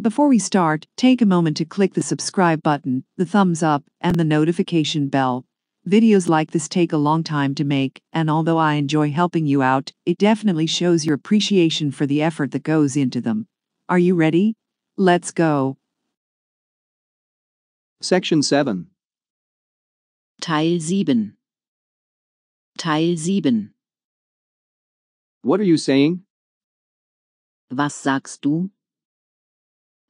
Before we start, take a moment to click the subscribe button, the thumbs up, and the notification bell. Videos like this take a long time to make, and although I enjoy helping you out, it definitely shows your appreciation for the effort that goes into them. Are you ready? Let's go. Section 7 Teil 7 Teil 7 What are you saying? Was sagst du?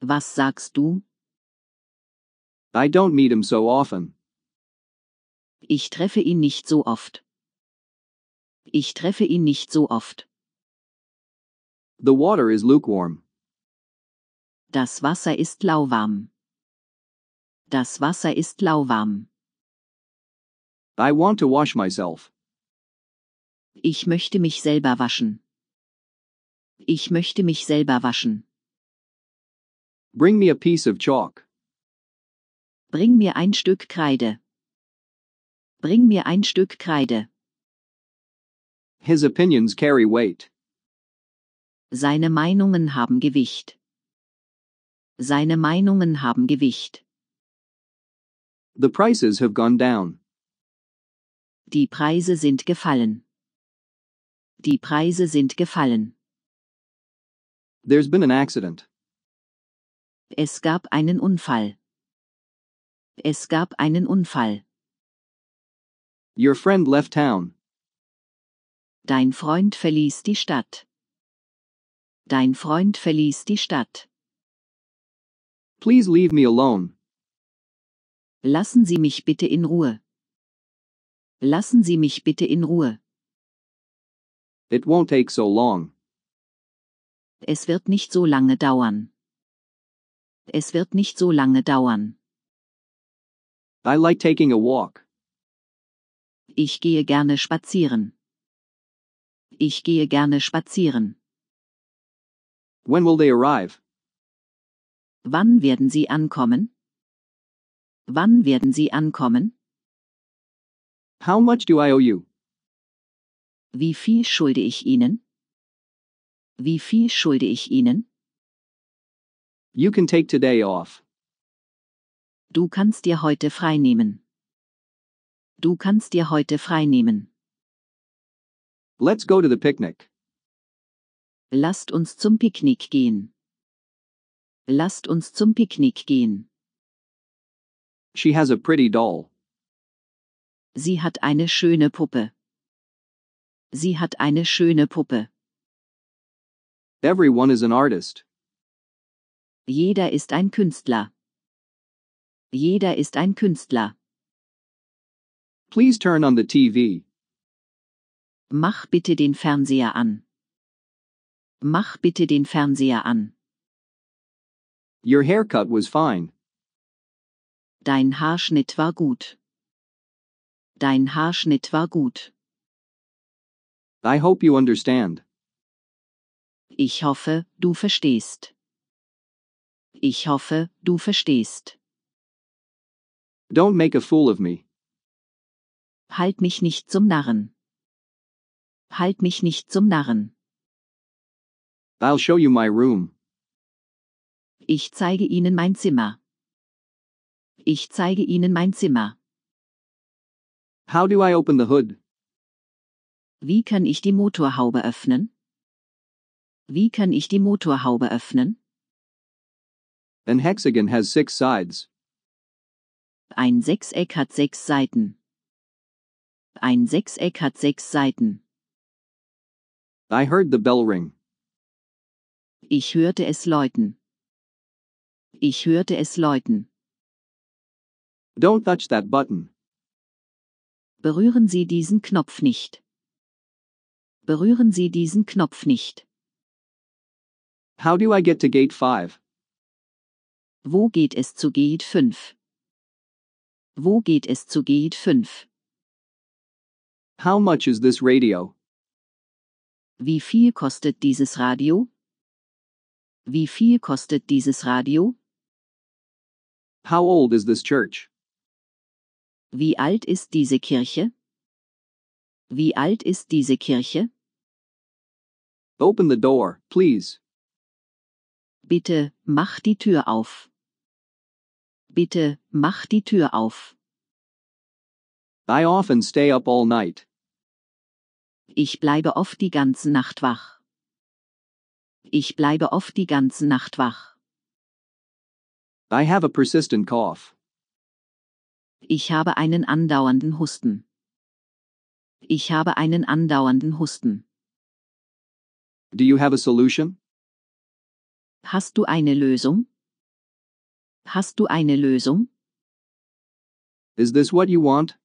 Was sagst du? I don't meet him so often. Ich treffe ihn nicht so oft. Ich treffe ihn nicht so oft. The water is lukewarm. Das Wasser ist lauwarm. Das Wasser ist lauwarm. I want to wash myself. Ich möchte mich selber waschen. Ich möchte mich selber waschen. Bring me a piece of chalk. Bring mir ein Stück Kreide. Bring mir ein Stück Kreide. His opinions carry weight. Seine Meinungen haben Gewicht. Seine Meinungen haben Gewicht. The prices have gone down. Die Preise sind gefallen. Die Preise sind gefallen. There's been an accident. Es gab einen Unfall. Es gab einen Unfall. Your friend left town. Dein Freund verließ die Stadt. Dein Freund verließ die Stadt. Please leave me alone. Lassen Sie mich bitte in Ruhe. Lassen Sie mich bitte in Ruhe. It won't take so long. Es wird nicht so lange dauern. Es wird nicht so lange dauern. I like taking a walk. Ich gehe gerne spazieren. Ich gehe gerne spazieren. When will they arrive? Wann werden sie ankommen? Wann werden sie ankommen? How much do I owe you? Wie viel schulde ich ihnen? Wie viel schulde ich ihnen? You can take today off. Du kannst dir heute frei nehmen. Du kannst dir heute frei nehmen. Let's go to the picnic. Lasst uns zum Picknick gehen. Lasst uns zum Picknick gehen. She has a pretty doll. Sie hat eine schöne Puppe. Sie hat eine schöne Puppe. Everyone is an artist. Jeder ist ein Künstler. Jeder ist ein Künstler. Please turn on the TV. Mach bitte den Fernseher an. Mach bitte den Fernseher an. Your haircut was fine. Dein Haarschnitt war gut. Dein Haarschnitt war gut. I hope you understand. Ich hoffe, du verstehst. Ich hoffe, du verstehst. Don't make a fool of me. Halt mich nicht zum Narren. Halt mich nicht zum Narren. I'll show you my room. Ich zeige Ihnen mein Zimmer. Ich zeige Ihnen mein Zimmer. How do I open the hood? Wie kann ich die Motorhaube öffnen? Wie kann ich die Motorhaube öffnen? An hexagon has six sides. Ein Sechseck hat sechs Seiten. Ein Sechseck hat sechs Seiten. I heard the bell ring. Ich hörte es läuten. Ich hörte es läuten. Don't touch that button. Berühren Sie diesen Knopf nicht. Berühren Sie diesen Knopf nicht. How do I get to gate 5? Wo geht es zu Ged 5? Wo geht es zu Ged 5? How much is this radio? Wie viel kostet dieses Radio? Wie viel kostet dieses Radio? How old is this church? Wie alt ist diese Kirche? Wie alt ist diese Kirche? Open the door, please. Bitte, mach die Tür auf. Bitte, mach die Tür auf. I often stay up all night. Ich bleibe oft die ganze Nacht wach. Ich bleibe oft die ganze Nacht wach. I have a persistent cough. Ich habe einen andauernden Husten. Ich habe einen andauernden Husten. Do you have a solution? Hast du eine Lösung? Hast du eine Lösung? Is this what you want?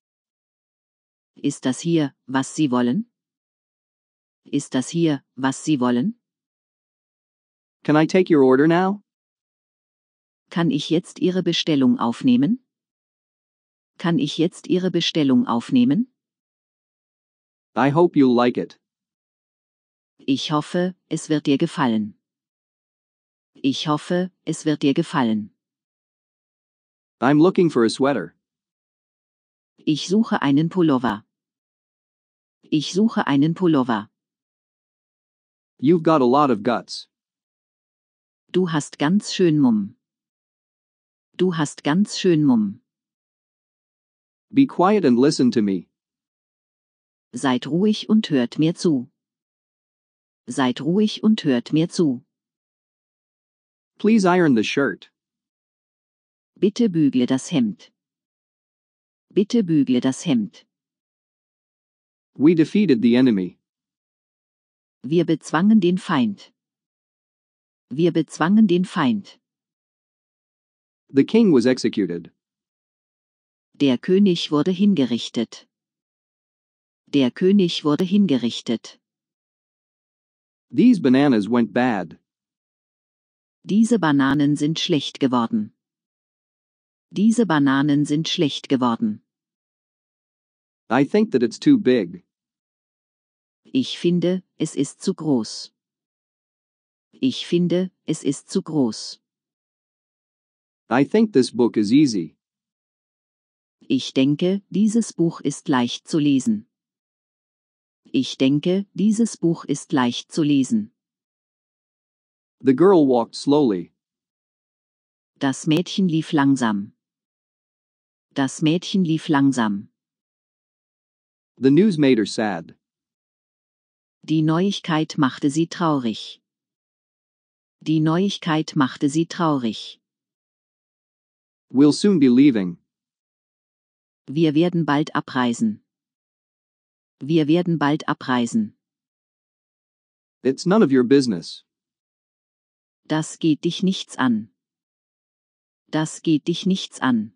Ist das hier, was Sie wollen? Ist das hier, was Sie wollen? Can I take your order now? Kann ich jetzt Ihre Bestellung aufnehmen? Kann ich jetzt Ihre Bestellung aufnehmen? I hope you like it. Ich hoffe, es wird dir gefallen. Ich hoffe, es wird dir gefallen. I'm looking for a sweater. Ich suche einen Pullover. Ich suche einen Pullover. You've got a lot of guts. Du hast ganz schön Mumm. Du hast ganz schön Mumm. Be quiet and listen to me. Seid ruhig und hört mir zu. Seid ruhig und hört mir zu. Please iron the shirt. Bitte bügle das Hemd. Bitte bügle das Hemd. We defeated the enemy. Wir bezwangen den Feind. Wir bezwangen den Feind. The king was executed. Der König wurde hingerichtet. Der König wurde hingerichtet. These bananas went bad. Diese Bananen sind schlecht geworden. Diese Bananen sind schlecht geworden. I think that it's too big. Ich finde, es ist zu groß. Ich finde, es ist zu groß. I think this book is easy. Ich denke, dieses Buch ist leicht zu lesen. Ich denke, dieses Buch ist leicht zu lesen. The girl walked slowly. Das Mädchen lief langsam. Das Mädchen lief langsam. The news made her sad. Die Neuigkeit machte sie traurig. Die Neuigkeit machte sie traurig. We'll soon be leaving. Wir werden bald abreisen. Wir werden bald abreisen. It's none of your business. Das geht dich nichts an. Das geht dich nichts an.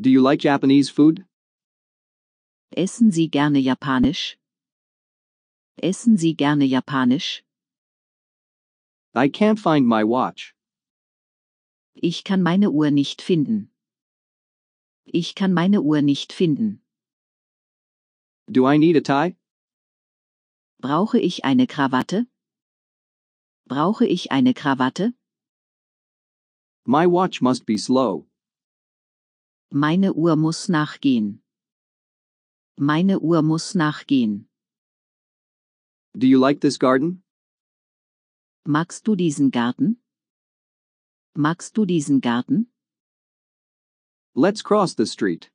Do you like Japanese food? Essen Sie gerne Japanisch? Essen Sie gerne Japanisch? I can't find my watch. Ich kann meine Uhr nicht finden. Ich kann meine Uhr nicht finden. Do I need a tie? Brauche ich eine Krawatte? Brauche ich eine Krawatte? My watch must be slow. Meine Uhr muss nachgehen. Meine Uhr muss nachgehen. Do you like this garden? Magst du diesen Garten? Magst du diesen Garten? Let's cross the street.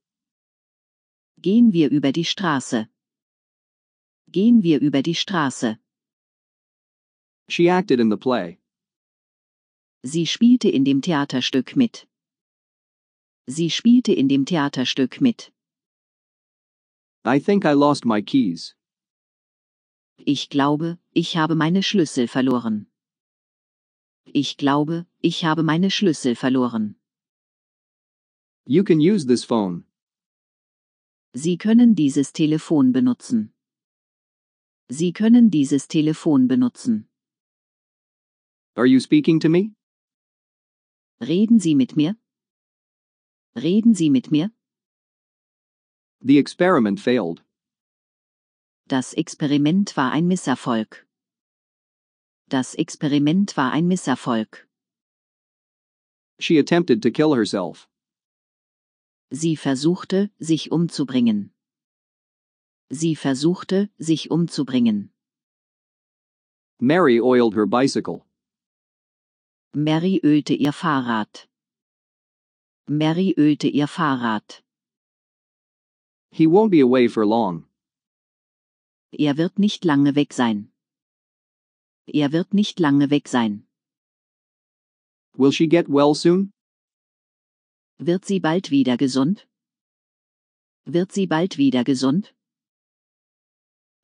Gehen wir über die Straße. Gehen wir über die Straße. She acted in the play. Sie spielte in dem Theaterstück mit. Sie spielte in dem Theaterstück mit. I think I lost my keys. Ich glaube, ich habe meine Schlüssel verloren. Ich glaube, ich habe meine Schlüssel verloren. You can use this phone. Sie können dieses Telefon benutzen. Sie können dieses Telefon benutzen. Are you speaking to me? Reden Sie mit mir? Reden Sie mit mir? The experiment failed. Das Experiment war ein Misserfolg. Das Experiment war ein Misserfolg. She attempted to kill herself. Sie versuchte, sich umzubringen. Sie versuchte, sich umzubringen. Mary oiled her bicycle. Mary ölte ihr Fahrrad. Mary ölte ihr Fahrrad. He won't be away for long. Er wird nicht lange weg sein. Er wird nicht lange weg sein. Will she get well soon? Wird sie bald wieder gesund? Wird sie bald wieder gesund?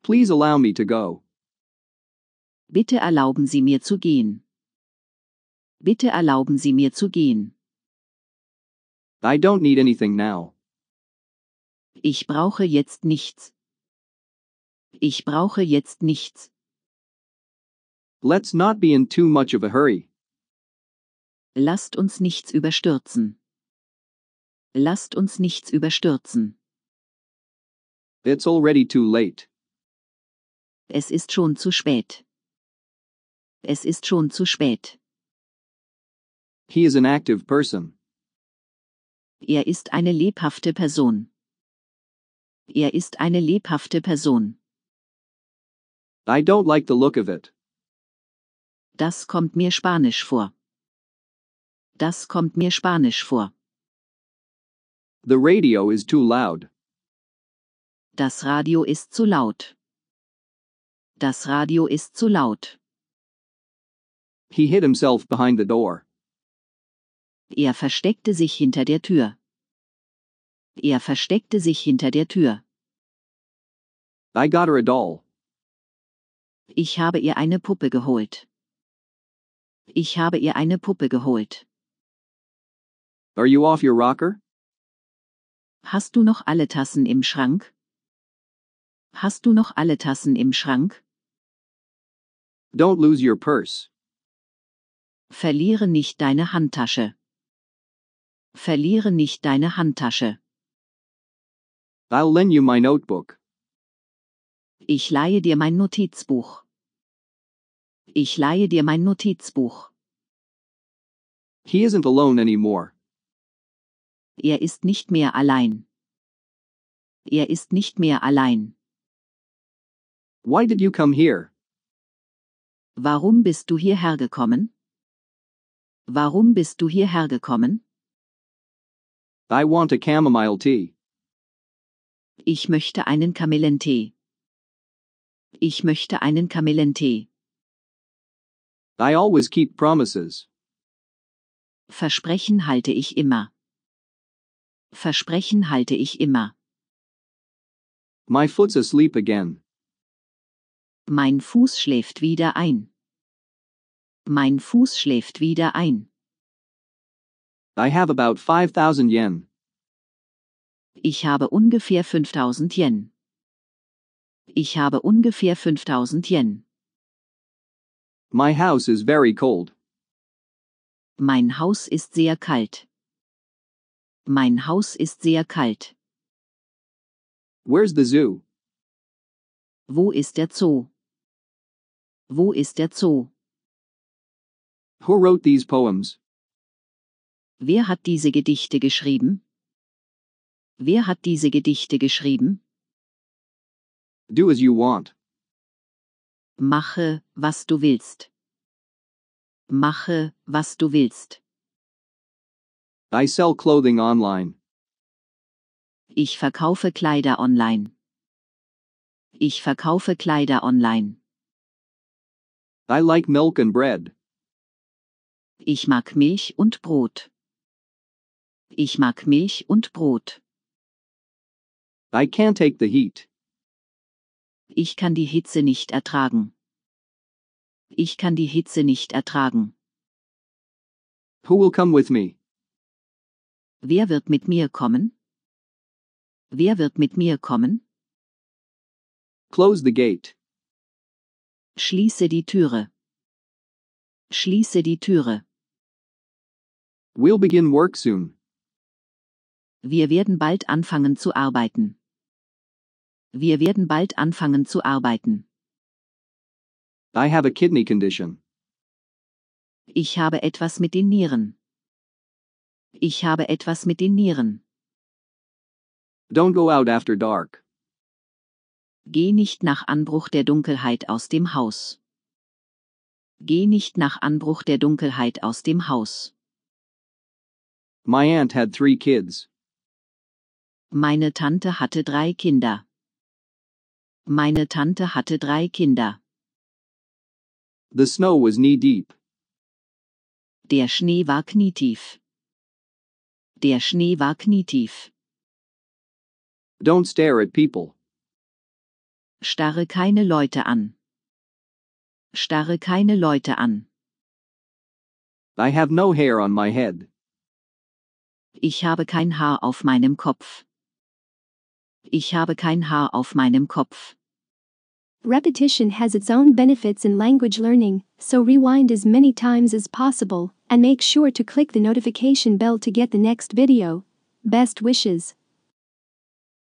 Please allow me to go. Bitte erlauben Sie mir zu gehen. Bitte erlauben Sie mir zu gehen. I don't need anything now. Ich brauche jetzt nichts. Ich brauche jetzt nichts. Let's not be in too much of a hurry. Lasst uns nichts überstürzen. Lasst uns nichts überstürzen. It's already too late. Es ist schon zu spät. Es ist schon zu spät. He is an active person. Er ist eine lebhafte Person. Er ist eine lebhafte Person. I don't like the look of it. Das kommt mir spanisch vor. Das kommt mir spanisch vor. The radio is too loud. Das Radio ist zu laut. Das Radio ist zu laut. He hid himself behind the door. Er versteckte sich hinter der Tür. Er versteckte sich hinter der Tür. I got her a doll. Ich habe ihr eine Puppe geholt. Ich habe ihr eine Puppe geholt. Are you off your rocker? Hast du noch alle Tassen im Schrank? Hast du noch alle Tassen im Schrank? Don't lose your purse. Verliere nicht deine Handtasche. Verliere nicht deine Handtasche. I'll lend you my notebook. Ich leihe dir mein Notizbuch. Ich leihe dir mein Notizbuch. He isn't alone anymore. Er ist nicht mehr allein. Er ist nicht mehr allein. Why did you come here? Warum bist du hierher gekommen? Warum bist du hierher gekommen? I want a chamomile tea. Ich möchte einen Kamillentee. Ich möchte einen Kamillentee. I always keep promises. Versprechen halte ich immer. Versprechen halte ich immer. My foot's asleep again. Mein Fuß schläft wieder ein. Mein Fuß schläft wieder ein. I have about 5000 Yen. Ich habe ungefähr 5000 Yen. Ich habe ungefähr 5000 Yen. My house is very cold. Mein Haus ist sehr kalt. Mein Haus ist sehr kalt. Where's the zoo? Wo ist der Zoo? Wo ist der Zoo? Who wrote these poems? Wer hat diese Gedichte geschrieben? Wer hat diese Gedichte geschrieben? Do as you want. Mache, was du willst. Mache, was du willst. I sell clothing online. Ich verkaufe Kleider online. Ich verkaufe Kleider online. I like milk and bread. Ich mag Milch und Brot. Ich mag Milch und Brot. I can't take the heat. Ich kann die Hitze nicht ertragen. Ich kann die Hitze nicht ertragen. Who will come with me? Wer wird mit mir kommen? Wer wird mit mir kommen? Close the gate. Schließe die Türe. Schließe die Türe. We'll begin work soon. Wir werden bald anfangen zu arbeiten. Wir werden bald anfangen zu arbeiten. I have a kidney condition. Ich habe etwas mit den Nieren. Ich habe etwas mit den Nieren. Don't go out after dark. Geh nicht nach Anbruch der Dunkelheit aus dem Haus. Geh nicht nach Anbruch der Dunkelheit aus dem Haus. My aunt had three kids. Meine Tante hatte drei Kinder. Meine Tante hatte drei Kinder. The snow was knee deep. Der Schnee war knietief. Der Schnee war knietief. Don't stare at people. Starre keine Leute an. Starre keine Leute an. I have no hair on my head. Ich habe kein Haar auf meinem Kopf. Ich habe kein Haar auf meinem Kopf. Repetition has its own benefits in language learning, so rewind as many times as possible and make sure to click the notification bell to get the next video. Best wishes.